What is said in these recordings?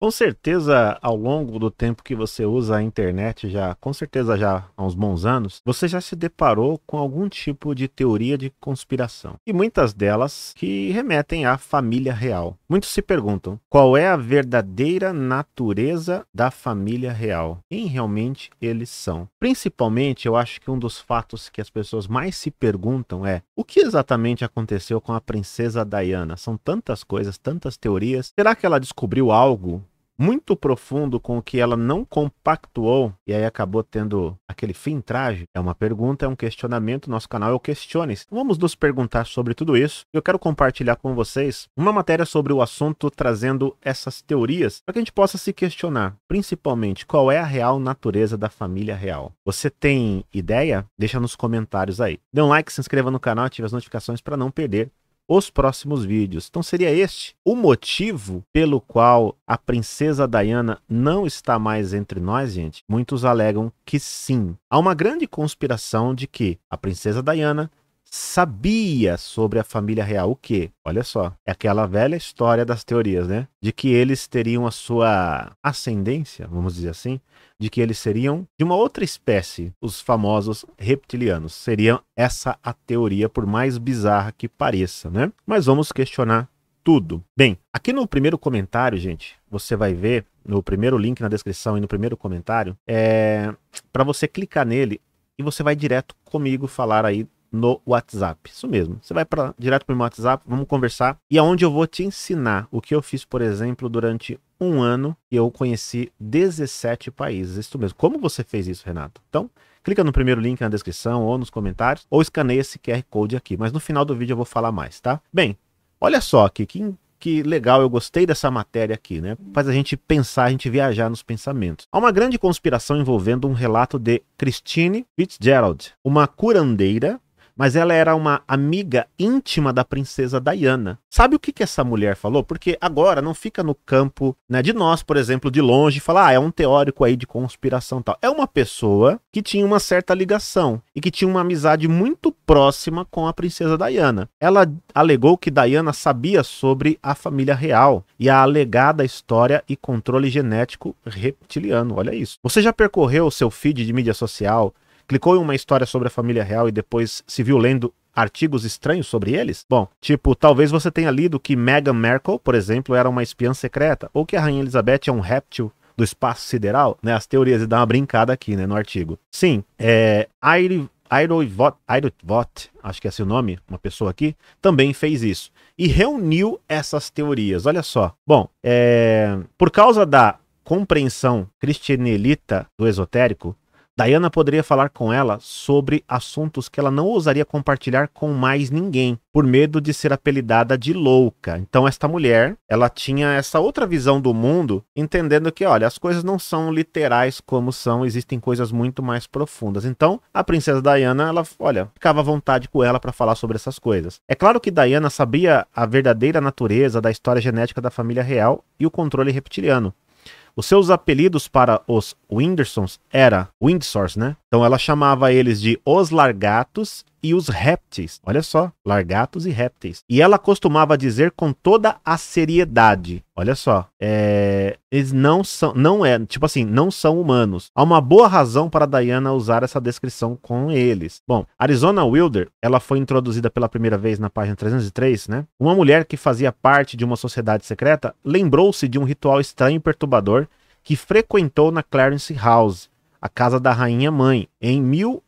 Com certeza, ao longo do tempo que você usa a internet, já com certeza já há uns bons anos, você já se deparou com algum tipo de teoria de conspiração. E muitas delas que remetem à família real. Muitos se perguntam: qual é a verdadeira natureza da família real? Quem realmente eles são? Principalmente, eu acho que um dos fatos que as pessoas mais se perguntam é: o que exatamente aconteceu com a princesa Diana? São tantas coisas, tantas teorias. Será que ela descobriu algo muito profundo com o que ela não compactuou e aí acabou tendo aquele fim trágico? É uma pergunta, é um questionamento. Nosso canal é o Questiones. Vamos nos perguntar sobre tudo isso. Eu quero compartilhar com vocês uma matéria sobre o assunto, trazendo essas teorias para que a gente possa se questionar, principalmente, qual é a real natureza da família real. Você tem ideia? Deixa nos comentários aí. Dê um like, se inscreva no canal, ative as notificações para não perder os próximos vídeos. Então seria este o motivo pelo qual a princesa Diana não está mais entre nós, gente? Muitos alegam que sim. Há uma grande conspiração de que a princesa Diana sabia sobre a família real o quê? Olha só, é aquela velha história das teorias, né? De que eles teriam a sua ascendência, vamos dizer assim, de que eles seriam de uma outra espécie, os famosos reptilianos. Seria essa a teoria, por mais bizarra que pareça, né? Mas vamos questionar tudo. Bem, aqui no primeiro comentário, gente, você vai ver no primeiro link na descrição e no primeiro comentário, é para você clicar nele e você vai direto comigo falar aí no WhatsApp. Isso mesmo. Você vai para direto para o meu WhatsApp, vamos conversar. E aonde é eu vou te ensinar o que eu fiz, por exemplo, durante um ano e eu conheci 17 países. Isso mesmo. Como você fez isso, Renato? Então, clica no primeiro link na descrição ou nos comentários, ou escaneia esse QR Code aqui. Mas no final do vídeo eu vou falar mais, tá? Bem, olha só aqui, que, que legal, eu gostei dessa matéria aqui, né? Faz a gente pensar, a gente viajar nos pensamentos. Há uma grande conspiração envolvendo um relato de Christine Fitzgerald, uma curandeira mas ela era uma amiga íntima da princesa Diana. Sabe o que, que essa mulher falou? Porque agora não fica no campo né, de nós, por exemplo, de longe, falar, ah, é um teórico aí de conspiração tal. É uma pessoa que tinha uma certa ligação e que tinha uma amizade muito próxima com a princesa Diana. Ela alegou que Diana sabia sobre a família real e a alegada história e controle genético reptiliano. Olha isso. Você já percorreu o seu feed de mídia social? Clicou em uma história sobre a família real e depois se viu lendo artigos estranhos sobre eles? Bom, tipo, talvez você tenha lido que Meghan Markle, por exemplo, era uma espiã secreta, ou que a Rainha Elizabeth é um réptil do espaço sideral, né? As teorias, e dá uma brincada aqui, né, no artigo. Sim, é, Aire, acho que é esse assim o nome, uma pessoa aqui, também fez isso. E reuniu essas teorias, olha só. Bom, é, por causa da compreensão cristianelita do esotérico, Diana poderia falar com ela sobre assuntos que ela não ousaria compartilhar com mais ninguém, por medo de ser apelidada de louca. Então esta mulher, ela tinha essa outra visão do mundo, entendendo que, olha, as coisas não são literais como são, existem coisas muito mais profundas. Então, a princesa Diana, ela, olha, ficava à vontade com ela para falar sobre essas coisas. É claro que Diana sabia a verdadeira natureza da história genética da família real e o controle reptiliano. Os seus apelidos para os Windersons era Windsors, né? Então ela chamava eles de os Largatos e os répteis. Olha só, largatos e répteis. E ela costumava dizer com toda a seriedade: olha só, é, eles não são, não é, tipo assim, não são humanos. Há uma boa razão para Diana usar essa descrição com eles. Bom, Arizona Wilder, ela foi introduzida pela primeira vez na página 303, né? Uma mulher que fazia parte de uma sociedade secreta lembrou-se de um ritual estranho e perturbador que frequentou na Clarence House, a casa da rainha mãe, em 1000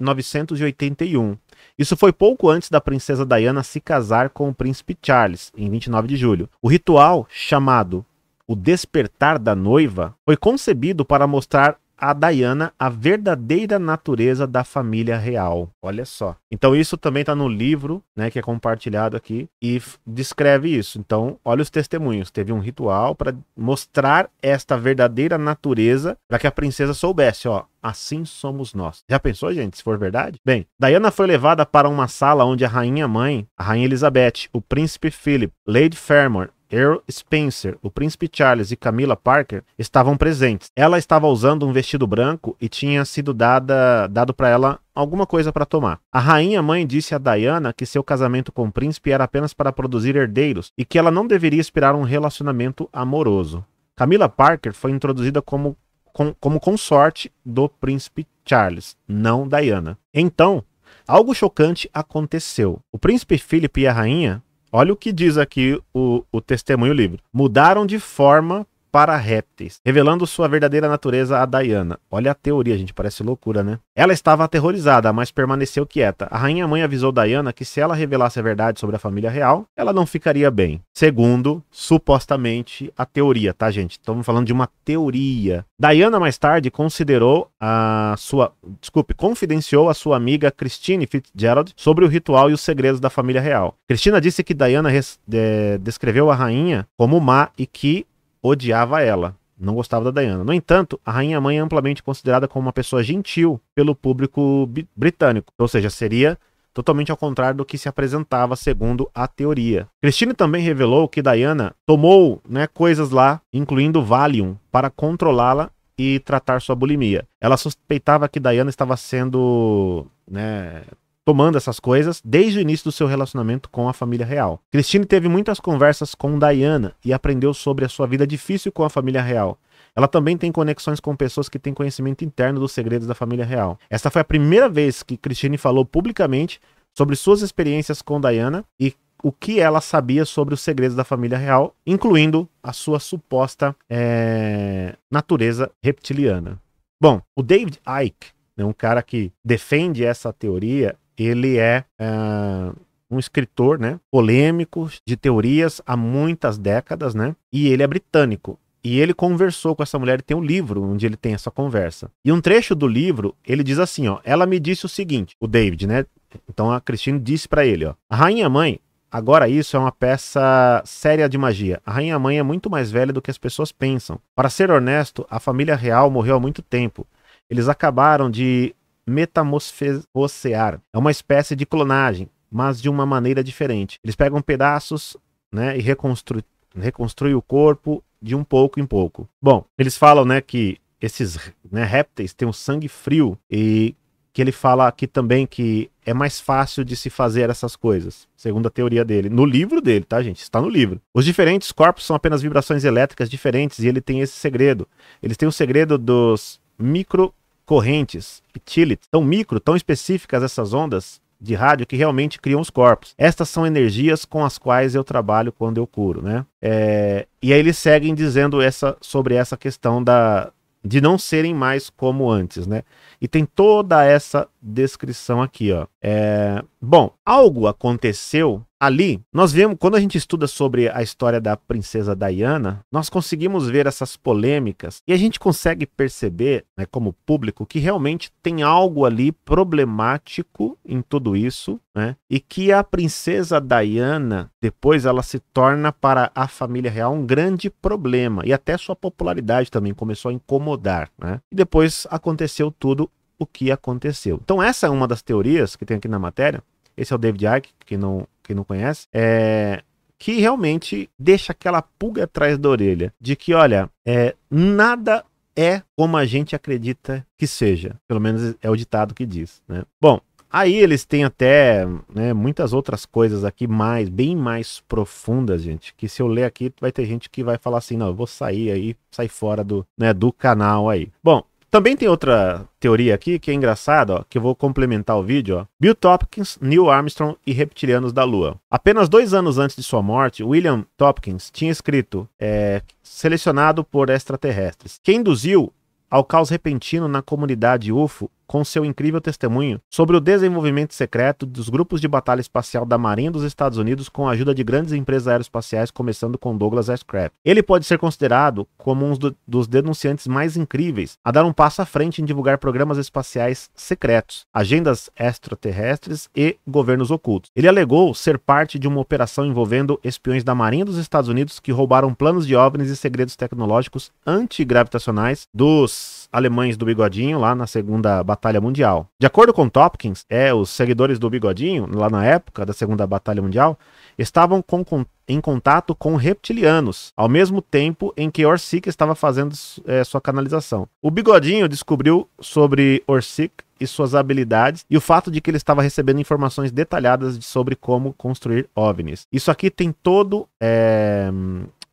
1981. Isso foi pouco antes da princesa Diana se casar com o príncipe Charles, em 29 de julho. O ritual, chamado o Despertar da Noiva, foi concebido para mostrar a Diana a verdadeira natureza da família real. Olha só. Então isso também está no livro, né, que é compartilhado aqui e descreve isso. Então, olha os testemunhos. Teve um ritual para mostrar esta verdadeira natureza para que a princesa soubesse, ó, assim somos nós. Já pensou, gente, se for verdade? Bem, Diana foi levada para uma sala onde a rainha mãe, a rainha Elizabeth, o príncipe Philip, Lady Fermor, Earl Spencer, o príncipe Charles e Camila Parker estavam presentes. Ela estava usando um vestido branco e tinha sido dada, dado para ela alguma coisa para tomar. A rainha mãe disse a Diana que seu casamento com o príncipe era apenas para produzir herdeiros e que ela não deveria esperar um relacionamento amoroso. Camila Parker foi introduzida como, com, como consorte do príncipe Charles, não Diana. Então, algo chocante aconteceu. O príncipe Philip e a rainha Olha o que diz aqui o, o testemunho livre. Mudaram de forma para répteis, revelando sua verdadeira natureza a Diana. Olha a teoria, gente, parece loucura, né? Ela estava aterrorizada, mas permaneceu quieta. A rainha mãe avisou Diana que se ela revelasse a verdade sobre a família real, ela não ficaria bem. Segundo, supostamente, a teoria, tá, gente? Estamos falando de uma teoria. Diana mais tarde considerou a sua, desculpe, confidenciou a sua amiga Christine Fitzgerald sobre o ritual e os segredos da família real. Cristina disse que Diana res, de, descreveu a rainha como má e que odiava ela, não gostava da Diana. No entanto, a rainha mãe é amplamente considerada como uma pessoa gentil pelo público britânico, ou seja, seria totalmente ao contrário do que se apresentava segundo a teoria. Christine também revelou que Diana tomou, né, coisas lá, incluindo Valium, para controlá-la e tratar sua bulimia. Ela suspeitava que Diana estava sendo né, tomando essas coisas desde o início do seu relacionamento com a família real. Christine teve muitas conversas com Diana e aprendeu sobre a sua vida difícil com a família real. Ela também tem conexões com pessoas que têm conhecimento interno dos segredos da família real. Esta foi a primeira vez que Christine falou publicamente sobre suas experiências com Diana e o que ela sabia sobre os segredos da família real, incluindo a sua suposta é, natureza reptiliana. Bom, o David Icke, né, um cara que defende essa teoria, ele é, é um escritor, né, polêmico, de teorias há muitas décadas, né, e ele é britânico. E ele conversou com essa mulher e tem um livro onde ele tem essa conversa. E um trecho do livro, ele diz assim, ó, ela me disse o seguinte, o David, né, então a Cristina disse para ele, ó, a rainha mãe Agora, isso é uma peça séria de magia. A Rainha Mãe é muito mais velha do que as pessoas pensam. Para ser honesto, a família real morreu há muito tempo. Eles acabaram de metamorfosear. É uma espécie de clonagem, mas de uma maneira diferente. Eles pegam pedaços né, e reconstru reconstruem o corpo de um pouco em pouco. Bom, eles falam né, que esses né, répteis têm um sangue frio e que ele fala aqui também que é mais fácil de se fazer essas coisas, segundo a teoria dele. No livro dele, tá, gente? Está no livro. Os diferentes corpos são apenas vibrações elétricas diferentes e ele tem esse segredo. Eles têm o segredo dos micro correntes, pitilite, tão micro, tão específicas essas ondas de rádio que realmente criam os corpos. Estas são energias com as quais eu trabalho quando eu curo, né? É... e aí eles seguem dizendo essa, sobre essa questão da, de não serem mais como antes, né? E tem toda essa descrição aqui, ó. É... Bom, algo aconteceu ali. Nós vemos, quando a gente estuda sobre a história da princesa Diana, nós conseguimos ver essas polêmicas e a gente consegue perceber, né, como público, que realmente tem algo ali problemático em tudo isso, né? E que a princesa Diana, depois ela se torna para a família real um grande problema e até sua popularidade também começou a incomodar, né? E depois aconteceu tudo o que aconteceu. Então essa é uma das teorias que tem aqui na matéria, esse é o David Icke, quem não, quem não conhece. É, que realmente deixa aquela pulga atrás da orelha de que, olha, é, nada é como a gente acredita que seja. Pelo menos é o ditado que diz, né? Bom, aí eles têm até né, muitas outras coisas aqui mais, bem mais profundas, gente, que se eu ler aqui vai ter gente que vai falar assim, não, eu vou sair aí, sair fora do, né, do canal aí. Bom, também tem outra teoria aqui que é engraçada, que eu vou complementar o vídeo. Ó. Bill Topkins, Neil Armstrong e Reptilianos da Lua. Apenas dois anos antes de sua morte, William Topkins tinha escrito é, selecionado por extraterrestres, que induziu ao caos repentino na comunidade UFO com seu incrível testemunho sobre o desenvolvimento secreto dos grupos de batalha espacial da Marinha dos Estados Unidos com a ajuda de grandes empresas aeroespaciais, começando com Douglas Ashcraft. Ele pode ser considerado como um dos denunciantes mais incríveis a dar um passo à frente em divulgar programas espaciais secretos, agendas extraterrestres e governos ocultos. Ele alegou ser parte de uma operação envolvendo espiões da Marinha dos Estados Unidos que roubaram planos de OVNIs e segredos tecnológicos antigravitacionais dos alemães do Bigodinho lá na Segunda Batalha Mundial. De acordo com Topkins, é, os seguidores do Bigodinho, lá na época da Segunda Batalha Mundial, estavam com, com, em contato com reptilianos, ao mesmo tempo em que Orsic estava fazendo é, sua canalização. O Bigodinho descobriu sobre Orsic e suas habilidades e o fato de que ele estava recebendo informações detalhadas sobre como construir OVNIs. Isso aqui tem todo, é,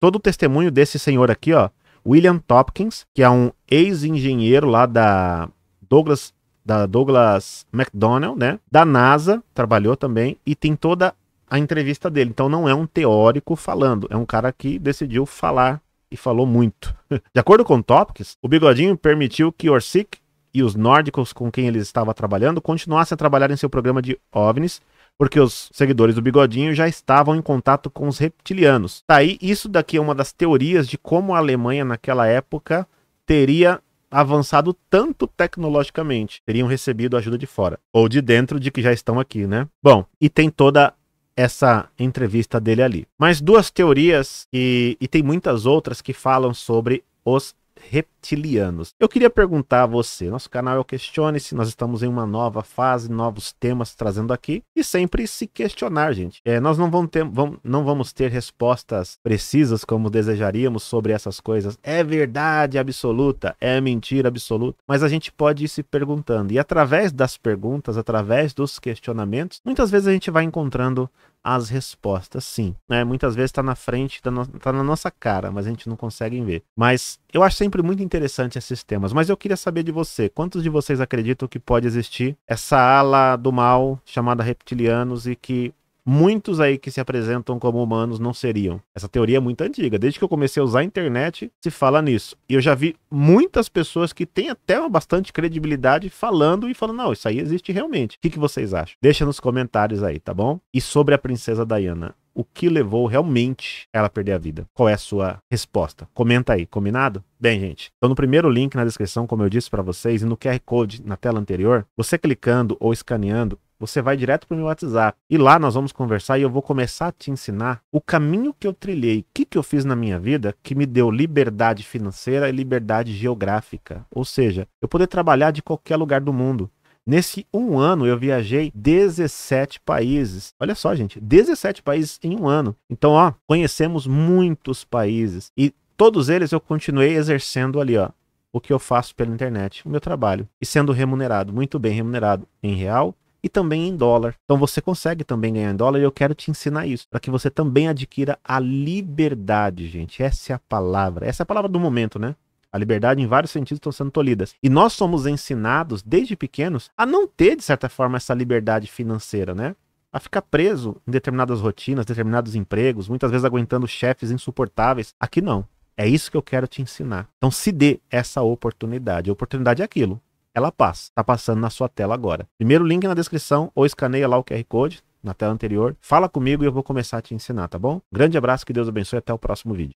todo o testemunho desse senhor aqui, ó, William Topkins, que é um ex-engenheiro lá da Douglas da Douglas McDonnell, né? Da NASA, trabalhou também e tem toda a entrevista dele. Então não é um teórico falando, é um cara que decidiu falar e falou muito. De acordo com Topkins, o bigodinho permitiu que Orsic e os nórdicos com quem ele estava trabalhando continuassem a trabalhar em seu programa de OVNIs porque os seguidores do Bigodinho já estavam em contato com os reptilianos. Tá aí, isso daqui é uma das teorias de como a Alemanha naquela época teria avançado tanto tecnologicamente, teriam recebido ajuda de fora ou de dentro de que já estão aqui, né? Bom, e tem toda essa entrevista dele ali. Mas duas teorias e, e tem muitas outras que falam sobre os reptilianos. Eu queria perguntar a você, nosso canal é o Questione-se, nós estamos em uma nova fase, novos temas trazendo aqui, e sempre se questionar, gente. É, nós não vamos, ter, vamos, não vamos ter respostas precisas como desejaríamos sobre essas coisas. É verdade absoluta, é mentira absoluta, mas a gente pode ir se perguntando, e através das perguntas, através dos questionamentos, muitas vezes a gente vai encontrando as respostas, sim. Né? Muitas vezes está na frente, está no... tá na nossa cara, mas a gente não consegue ver. Mas eu acho sempre muito interessante esses temas. Mas eu queria saber de você, quantos de vocês acreditam que pode existir essa ala do mal chamada reptilianos e que muitos aí que se apresentam como humanos não seriam. Essa teoria é muito antiga. Desde que eu comecei a usar a internet, se fala nisso. E eu já vi muitas pessoas que têm até uma bastante credibilidade falando e falando: não, isso aí existe realmente. O que, que vocês acham? Deixa nos comentários aí, tá bom? E sobre a princesa Diana. O que levou realmente ela a perder a vida? Qual é a sua resposta? Comenta aí, combinado? Bem, gente, então no primeiro link na descrição, como eu disse para vocês, e no QR Code na tela anterior, você clicando ou escaneando, você vai direto para o meu WhatsApp. E lá nós vamos conversar e eu vou começar a te ensinar o caminho que eu trilhei, o que, que eu fiz na minha vida que me deu liberdade financeira e liberdade geográfica. Ou seja, eu poder trabalhar de qualquer lugar do mundo. Nesse um ano eu viajei 17 países. Olha só, gente, 17 países em um ano. Então, ó, conhecemos muitos países e todos eles eu continuei exercendo ali, ó, o que eu faço pela internet, o meu trabalho e sendo remunerado, muito bem remunerado em real e também em dólar. Então você consegue também ganhar em dólar e eu quero te ensinar isso, para que você também adquira a liberdade, gente. Essa é a palavra, essa é a palavra do momento, né? A liberdade em vários sentidos estão sendo tolidas E nós somos ensinados desde pequenos a não ter, de certa forma, essa liberdade financeira, né? a ficar preso em determinadas rotinas, determinados empregos, muitas vezes aguentando chefes insuportáveis. Aqui não. É isso que eu quero te ensinar. Então se dê essa oportunidade. A oportunidade é aquilo ela passa. está passando na sua tela agora. Primeiro link na descrição ou escaneia lá o QR Code na tela anterior. Fala comigo e eu vou começar a te ensinar, tá bom? Grande abraço, que Deus abençoe e até o próximo vídeo.